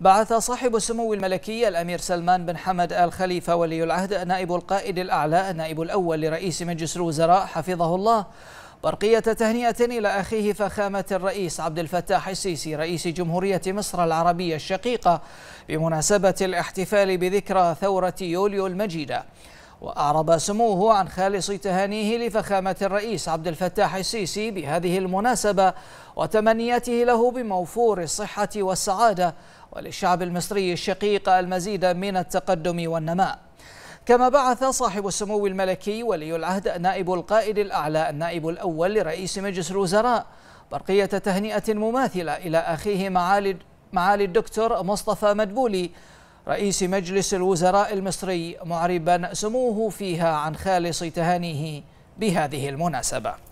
بعث صاحب السمو الملكي الأمير سلمان بن حمد آل خليفة ولي العهد نائب القائد الأعلى النائب الأول لرئيس مجلس الوزراء حفظه الله برقية تهنئة إلى أخيه فخامة الرئيس عبد الفتاح السيسي رئيس جمهورية مصر العربية الشقيقة بمناسبة الاحتفال بذكرى ثورة يوليو المجيدة وأعرب سموه عن خالص تهانيه لفخامة الرئيس عبد الفتاح السيسي بهذه المناسبة وتمنياته له بموفور الصحة والسعادة وللشعب المصري الشقيق المزيد من التقدم والنماء كما بعث صاحب السمو الملكي ولي العهد نائب القائد الأعلى النائب الأول لرئيس مجلس الوزراء برقية تهنئة مماثلة إلى أخيه معالي معالي الدكتور مصطفى مدبولي رئيس مجلس الوزراء المصري معربا سموه فيها عن خالص تهانيه بهذه المناسبه